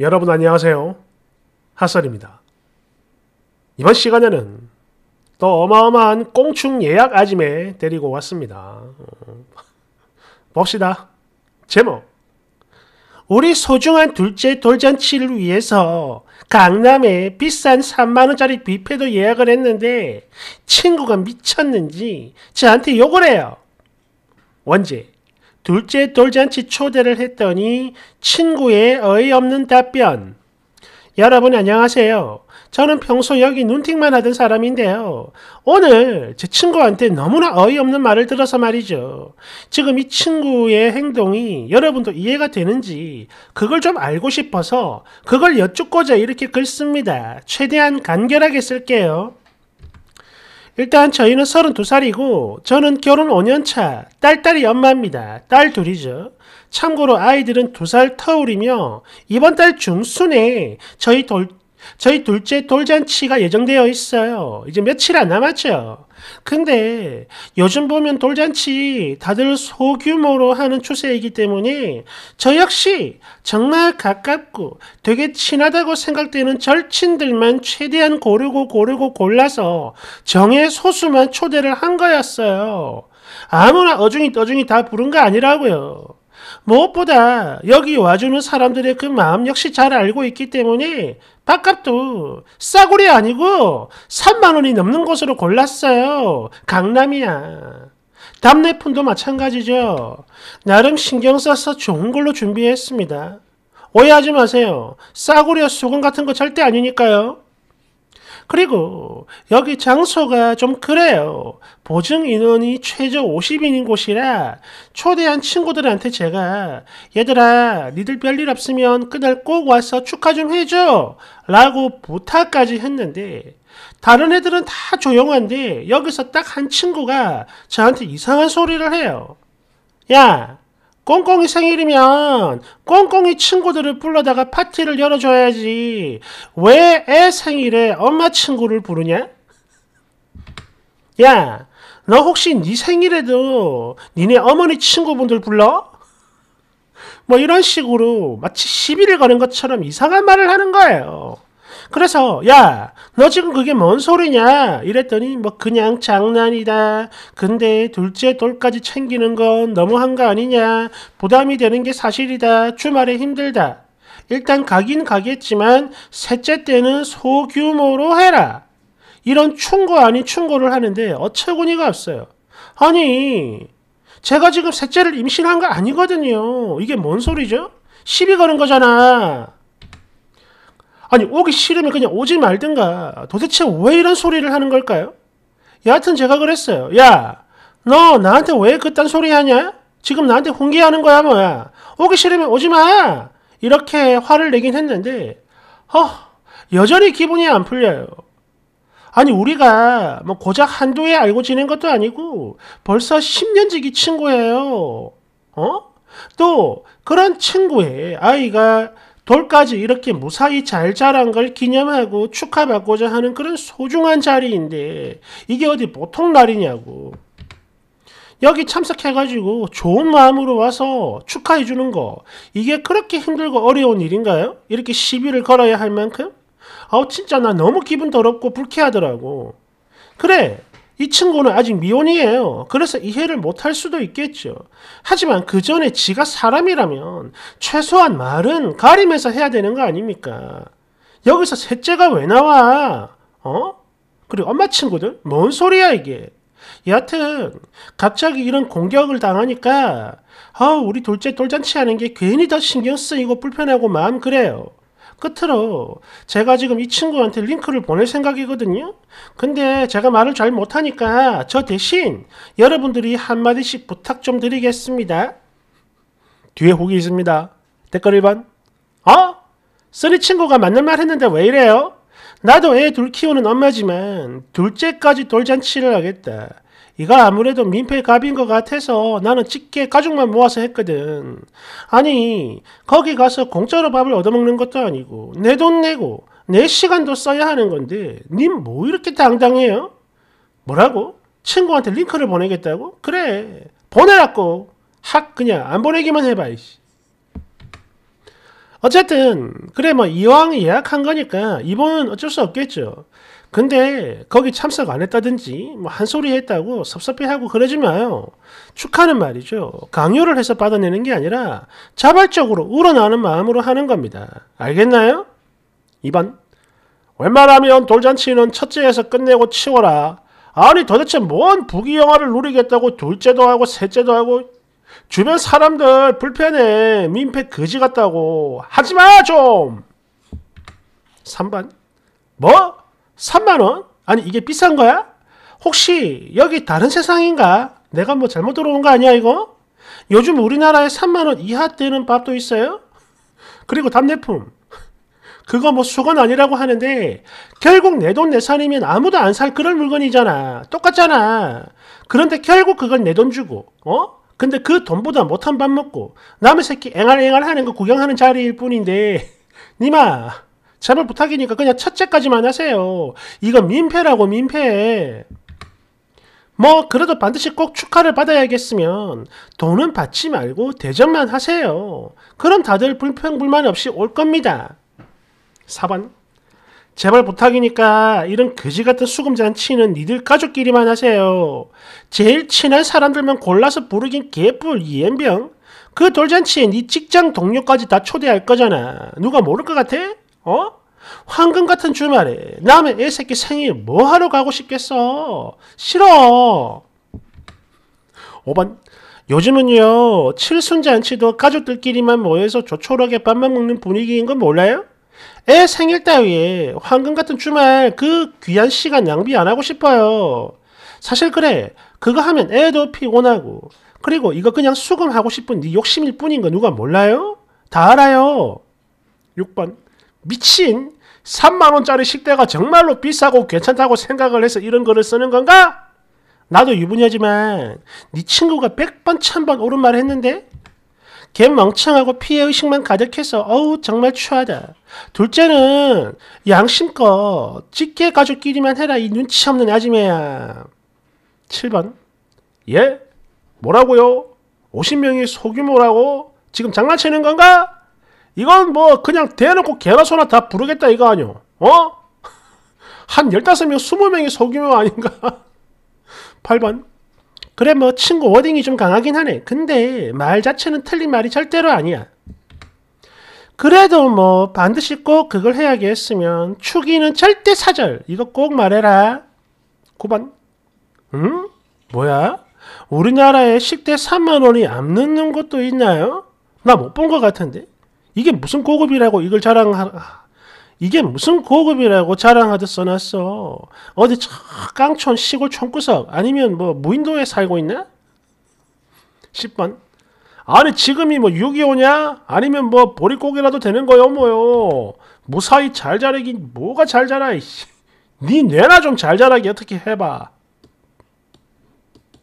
여러분 안녕하세요. 핫설입니다. 이번 시간에는 또 어마어마한 꽁충 예약 아짐에 데리고 왔습니다. 어, 봅시다. 제목 우리 소중한 둘째 돌잔치를 위해서 강남에 비싼 3만원짜리 뷔페도 예약을 했는데 친구가 미쳤는지 저한테 욕을 해요. 원제 둘째 돌잔치 초대를 했더니 친구의 어이없는 답변. 여러분 안녕하세요. 저는 평소 여기 눈팅만 하던 사람인데요. 오늘 제 친구한테 너무나 어이없는 말을 들어서 말이죠. 지금 이 친구의 행동이 여러분도 이해가 되는지 그걸 좀 알고 싶어서 그걸 여쭙고자 이렇게 글 씁니다. 최대한 간결하게 쓸게요. 일단 저희는 32살이고 저는 결혼 5년차 딸딸이 엄마입니다. 딸 둘이죠. 참고로 아이들은 두살 터울이며 이번 달 중순에 저희 돌, 저희 둘째 돌잔치가 예정되어 있어요. 이제 며칠 안 남았죠. 근데 요즘 보면 돌잔치 다들 소규모로 하는 추세이기 때문에 저 역시 정말 가깝고 되게 친하다고 생각되는 절친들만 최대한 고르고 고르고 골라서 정의 소수만 초대를 한 거였어요. 아무나 어중이 떠중이 다 부른 거 아니라고요. 무엇보다 여기 와주는 사람들의 그 마음 역시 잘 알고 있기 때문에 바깥도 싸구려 아니고 3만원이 넘는 곳으로 골랐어요. 강남이야. 답례품도 마찬가지죠. 나름 신경 써서 좋은 걸로 준비했습니다. 오해하지 마세요. 싸구려 수건 같은 거 절대 아니니까요. 그리고 여기 장소가 좀 그래요. 보증 인원이 최저 50인인 곳이라 초대한 친구들한테 제가 얘들아 니들 별일 없으면 그날 꼭 와서 축하 좀 해줘 라고 부탁까지 했는데 다른 애들은 다 조용한데 여기서 딱 한 친구가 저한테 이상한 소리를 해요. 야 꽁꽁이 생일이면 꽁꽁이 친구들을 불러다가 파티를 열어줘야지. 왜 애 생일에 엄마 친구를 부르냐? 야, 너 혹시 네 생일에도 니네 어머니 친구분들 불러? 뭐 이런 식으로 마치 시비를 거는 것처럼 이상한 말을 하는 거예요. 그래서 야 너 지금 그게 뭔 소리냐 이랬더니 뭐 그냥 장난이다. 근데 둘째 돌까지 챙기는 건 너무한 거 아니냐. 부담이 되는 게 사실이다. 주말에 힘들다. 일단 가긴 가겠지만 셋째 때는 소규모로 해라. 이런 충고 아닌 충고를 하는데 어처구니가 없어요. 아니 제가 지금 셋째를 임신한 거 아니거든요. 이게 뭔 소리죠? 시비 거는 거잖아. 아니 오기 싫으면 그냥 오지 말든가 도대체 왜 이런 소리를 하는 걸까요? 여하튼 제가 그랬어요. 야너 나한테 왜 그딴 소리 하냐? 지금 나한테 훈계하는 거야 뭐야? 오기 싫으면 오지 마! 이렇게 화를 내긴 했는데 어 여전히 기분이 안 풀려요. 아니 우리가 뭐 고작 한도에 알고 지낸 것도 아니고 벌써 10년 지기 친구예요. 어? 또 그런 친구의 아이가 돌까지 이렇게 무사히 잘 자란 걸 기념하고 축하받고자 하는 그런 소중한 자리인데 이게 어디 보통 날이냐고. 여기 참석해가지고 좋은 마음으로 와서 축하해주는 거 이게 그렇게 힘들고 어려운 일인가요? 이렇게 시비를 걸어야 할 만큼? 아우 진짜 나 너무 기분 더럽고 불쾌하더라고. 그래 이 친구는 아직 미혼이에요. 그래서 이해를 못 할 수도 있겠죠. 하지만 그 전에 지가 사람이라면 최소한 말은 가림면서 해야 되는 거 아닙니까? 여기서 셋째가 왜 나와? 어? 그리고 엄마 친구들? 뭔 소리야 이게? 여하튼 갑자기 이런 공격을 당하니까 어, 우리 둘째 돌잔치 하는 게 괜히 더 신경 쓰이고 불편하고 마음 그래요. 끝으로 제가 지금 이 친구한테 링크를 보낼 생각이거든요. 근데 제가 말을 잘 못하니까 저 대신 여러분들이 한마디씩 부탁 좀 드리겠습니다. 뒤에 혹이 있습니다. 댓글 1번. 어? 쓰리 친구가 맞는 말 했는데 왜 이래요? 나도 애 둘 키우는 엄마지만 둘째까지 돌잔치를 하겠다. 이거 아무래도 민폐 갑인 것 같아서 나는 직계 가족만 모아서 했거든. 아니 거기 가서 공짜로 밥을 얻어먹는 것도 아니고 내 돈 내고 내 시간도 써야 하는 건데 님 뭐 이렇게 당당해요? 뭐라고? 친구한테 링크를 보내겠다고? 그래 보내라고 학 그냥 안 보내기만 해봐 이씨. 어쨌든 그래 뭐 이왕 예약한 거니까 이번은 어쩔 수 없겠죠. 근데 거기 참석 안 했다든지 뭐 한 소리 했다고 섭섭해하고 그러지 마요. 축하는 말이죠. 강요를 해서 받아내는 게 아니라 자발적으로 우러나는 마음으로 하는 겁니다. 알겠나요? 2번 웬만하면 돌잔치는 첫째에서 끝내고 치워라. 아니 도대체 뭔 부귀 영화를 누리겠다고 둘째도 하고 셋째도 하고 주변 사람들 불편해 민폐 거지 같다고 하지마 좀 3번 뭐? 3만원? 아니, 이게 비싼 거야? 혹시 여기 다른 세상인가? 내가 뭐 잘못 들어온 거 아니야, 이거? 요즘 우리나라에 3만원 이하 되는 밥도 있어요? 그리고 답례품. 그거 뭐 수건 아니라고 하는데 결국 내 돈 내산이면 아무도 안 살 그런 물건이잖아. 똑같잖아. 그런데 결국 그건 내 돈 주고 어? 근데 그 돈보다 못한 밥 먹고 남의 새끼 앵알앵알 하는 거 구경하는 자리일 뿐인데 니마 제발 부탁이니까 그냥 첫째까지만 하세요. 이거 민폐라고 민폐. 뭐 그래도 반드시 꼭 축하를 받아야겠으면 돈은 받지 말고 대접만 하세요. 그럼 다들 불평불만 없이 올 겁니다. 4번 제발 부탁이니까 이런 거지 같은 수금 잔치는 니들 가족끼리만 하세요. 제일 친한 사람들만 골라서 부르긴 개뿔 이엠병. 그 돌잔치에 니 직장 동료까지 다 초대할 거잖아. 누가 모를 것 같아? 어? 황금 같은 주말에 남의 애 새끼 생일 뭐 하러 가고 싶겠어? 싫어. 5번. 요즘은요 칠순잔치도 가족들끼리만 모여서 조촐하게 밥만 먹는 분위기인 건 몰라요? 애 생일 따위에 황금 같은 주말 그 귀한 시간 양비안 하고 싶어요. 사실 그래 그거 하면 애도 피곤하고 그리고 이거 그냥 수금하고 싶은 네 욕심일 뿐인 거 누가 몰라요? 다 알아요. 6번 미친 3만원짜리 식대가 정말로 비싸고 괜찮다고 생각을 해서 이런 거를 쓰는 건가? 나도 유부녀지만 네 친구가 100번 1000번 옳은 말 했는데 걔 멍청하고 피해의식만 가득해서 어우 정말 추하다. 둘째는 양심껏 직계 가족끼리만 해라 이 눈치 없는 아지매야. 7번 예? 뭐라고요? 50명이 소규모라고? 지금 장난치는 건가? 이건 뭐 그냥 대놓고 개나 소나 다 부르겠다 이거 아니오 어? 한 15명 20명이 소규모 아닌가 8번 그래 뭐 친구 워딩이 좀 강하긴 하네 근데 말 자체는 틀린 말이 절대로 아니야 그래도 뭐 반드시 꼭 그걸 해야겠으면추기는 절대 사절 이거 꼭 말해라 9번 응? 뭐야? 우리나라에 식대 3만원이 안 넣는 것도 있나요? 나 못 본 것 같은데 이게 무슨 고급이라고 이걸 자랑하 이게 무슨 고급이라고 자랑하듯 써놨어. 어디 깡촌 시골 촌구석 아니면 뭐 무인도에 살고 있나? 10번. 아니 지금이 뭐 6.25냐? 아니면 뭐 보릿고개라도 되는 거요 뭐요. 무사히 잘 자라긴 뭐가 잘 자라 이씨. 네 뇌나 좀 잘 자라게 어떻게 해봐.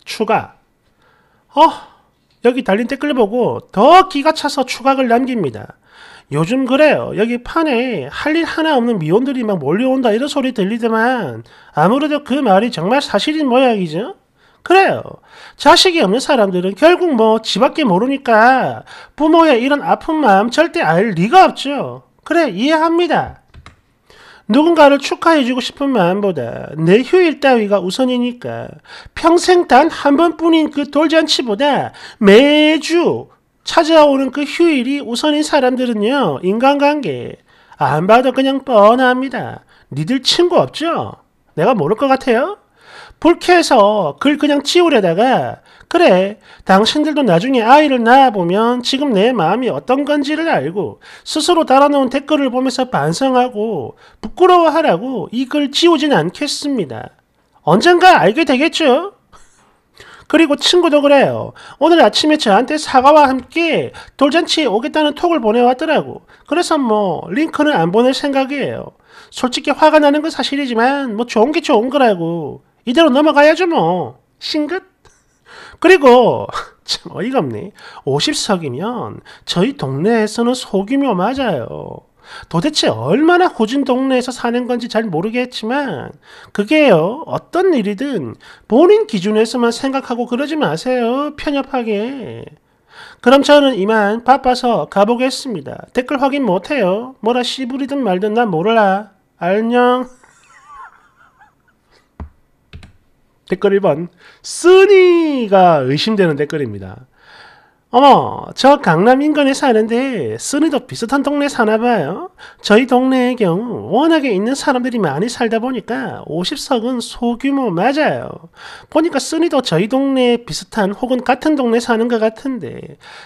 추가. 어? 여기 달린 댓글 보고 더 기가 차서 추가를 남깁니다. 요즘 그래요. 여기 판에 할 일 하나 없는 미혼들이 막 몰려온다 이런 소리 들리더만 아무래도 그 말이 정말 사실인 모양이죠. 그래요. 자식이 없는 사람들은 결국 뭐집밖에 모르니까 부모의 이런 아픈 마음 절대 알 리가 없죠. 그래 이해합니다. 누군가를 축하해주고 싶은 마음보다 내 휴일 따위가 우선이니까 평생 단 한 번뿐인 그 돌잔치보다 매주 찾아오는 그 휴일이 우선인 사람들은요, 인간관계 안 봐도 그냥 뻔합니다. 니들 친구 없죠? 내가 모를 것 같아요? 불쾌해서 글 그냥 지우려다가 그래 당신들도 나중에 아이를 낳아보면 지금 내 마음이 어떤 건지를 알고 스스로 달아놓은 댓글을 보면서 반성하고 부끄러워하라고 이 글 지우진 않겠습니다. 언젠가 알게 되겠죠? 그리고 친구도 그래요. 오늘 아침에 저한테 사과와 함께 돌잔치에 오겠다는 톡을 보내왔더라고. 그래서 뭐 링크는 안 보낼 생각이에요. 솔직히 화가 나는 건 사실이지만 뭐 좋은 게 좋은 거라고. 이대로 넘어가야죠 뭐. 싱긋? 그리고 참 어이가 없네. 50석이면 저희 동네에서는 소규모 맞아요. 도대체 얼마나 호진 동네에서 사는 건지 잘 모르겠지만 그게요 어떤 일이든 본인 기준에서만 생각하고 그러지 마세요 편협하게 그럼 저는 이만 바빠서 가보겠습니다 댓글 확인 못해요 뭐라 씨부리든 말든 난 모르라 안녕 댓글 1번 쓰니가 의심되는 댓글입니다 어머, 저 강남 인근에 사는데 쓰니도 비슷한 동네 사나봐요. 저희 동네의 경우 워낙에 있는 사람들이 많이 살다 보니까 50석은 소규모 맞아요. 보니까 쓰니도 저희 동네에 비슷한 혹은 같은 동네 사는 것 같은데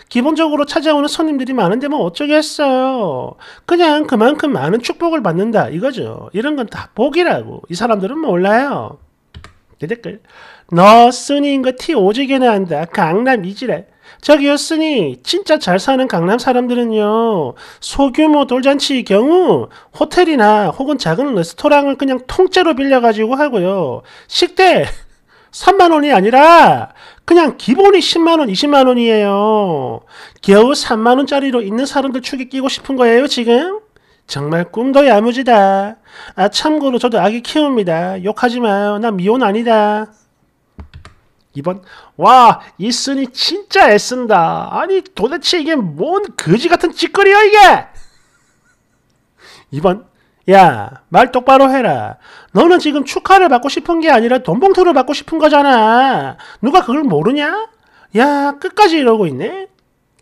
기본적으로 찾아오는 손님들이 많은데 뭐 어쩌겠어요. 그냥 그만큼 많은 축복을 받는다 이거죠. 이런 건 다 복이라고 이 사람들은 몰라요. 내 댓글 너 쓰니인 거티 오지게나 한다 강남 이지래 저기였으니 진짜 잘 사는 강남 사람들은요 소규모 돌잔치의 경우 호텔이나 혹은 작은 레스토랑을 그냥 통째로 빌려가지고 하고요 식대 3만원이 아니라 그냥 기본이 10만원 20만원이에요 겨우 3만원짜리로 있는 사람들 축에 끼고 싶은 거예요 지금? 정말 꿈도 야무지다 아 참고로 저도 아기 키웁니다 욕하지 마요 나 미혼 아니다 2번 와 이순이 진짜 애쓴다 아니 도대체 이게 뭔 거지 같은 짓거리야 이게 2번 야 말 똑바로 해라 너는 지금 축하를 받고 싶은 게 아니라 돈봉투를 받고 싶은 거잖아 누가 그걸 모르냐 야 끝까지 이러고 있네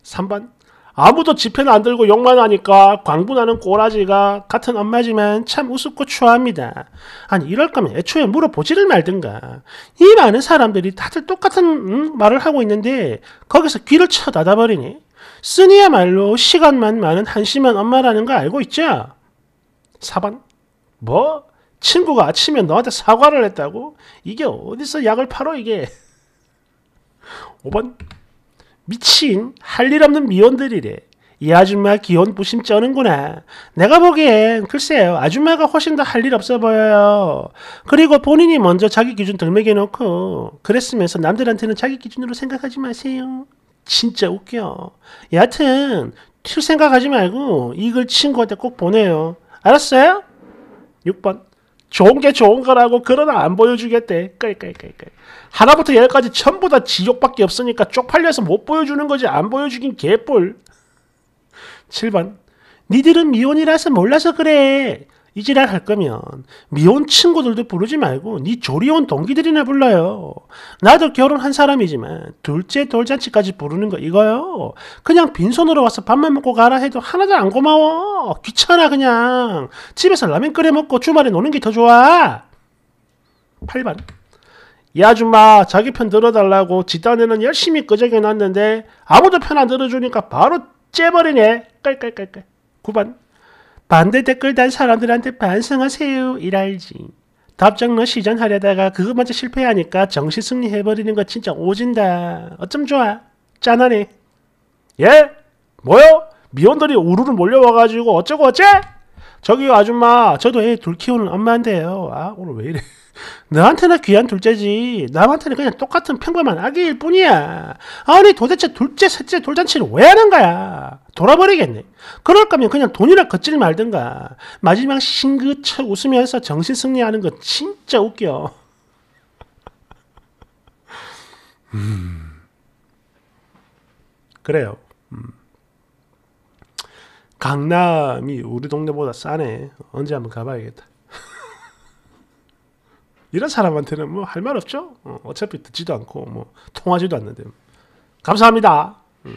3번 아무도 지폐는안 들고 욕만 하니까 광분하는 꼬라지가 같은 엄마지만 참 우습고 추합니다. 아니 이럴 거면 애초에 물어보지를 말든가. 이 많은 사람들이 다들 똑같은 음, 말을 하고 있는데 거기서 귀를 쳐닫아버리니 쓰니야말로 시간만 많은 한심한 엄마라는 거 알고 있죠? 4번 뭐? 친구가 아침에 너한테 사과를 했다고? 이게 어디서 약을 팔어 이게 5번 미친 할 일 없는 미혼들이래. 이 아줌마 기혼 부심 쩌는구나. 내가 보기엔 글쎄요 아줌마가 훨씬 더 할 일 없어 보여요. 그리고 본인이 먼저 자기 기준 덜매겨놓고 그랬으면서 남들한테는 자기 기준으로 생각하지 마세요. 진짜 웃겨. 여하튼 튈 생각하지 말고 이걸 친구한테 꼭 보내요. 알았어요? 6번 좋은 게 좋은 거라고 그러나 안 보여주겠대. 끌끌끌끌. 하나부터 열까지 전부 다 지옥밖에 없으니까 쪽팔려서 못 보여주는 거지 안 보여주긴 개뿔. 7번 니들은 미혼이라서 몰라서 그래. 이 지랄 할 거면 미혼 친구들도 부르지 말고 네 조리원 동기들이나 불러요. 나도 결혼한 사람이지만 둘째 돌잔치까지 부르는 거 이거요. 그냥 빈손으로 와서 밥만 먹고 가라 해도 하나도 안 고마워. 귀찮아 그냥. 집에서 라면 끓여 먹고 주말에 노는 게 더 좋아. 8번 이 아줌마 자기 편 들어달라고 지단에는 열심히 끄적여놨는데 아무도 편 안 들어주니까 바로 째버리네. 깔깔깔깔. 9번 반대 댓글 단 사람들한테 반성하세요. 이랄지. 답장러 시전하려다가 그거 먼저 실패하니까 정시 승리해버리는 거 진짜 오진다. 어쩜 좋아. 짠하네. 예? 뭐요? 미원들이 우르르 몰려와가지고 어쩌고 어째? 저기 아줌마 저도 애 둘 키우는 엄마인데요 아 오늘 왜 이래 너한테는 귀한 둘째지 남한테는 그냥 똑같은 평범한 아기일 뿐이야 아니 도대체 둘째 셋째 돌잔치를 왜 하는 거야 돌아버리겠네 그럴 거면 그냥 돈이나 걷질 말든가 마지막 싱긋쳐 웃으면서 정신 승리하는 거 진짜 웃겨 음. 그래요 음. 강남이 우리 동네보다 싸네. 언제 한번 가봐야겠다. 이런 사람한테는 뭐 할 말 없죠. 어, 차피 듣지도 않고 뭐 통하지도 않는데. 감사합니다. 음.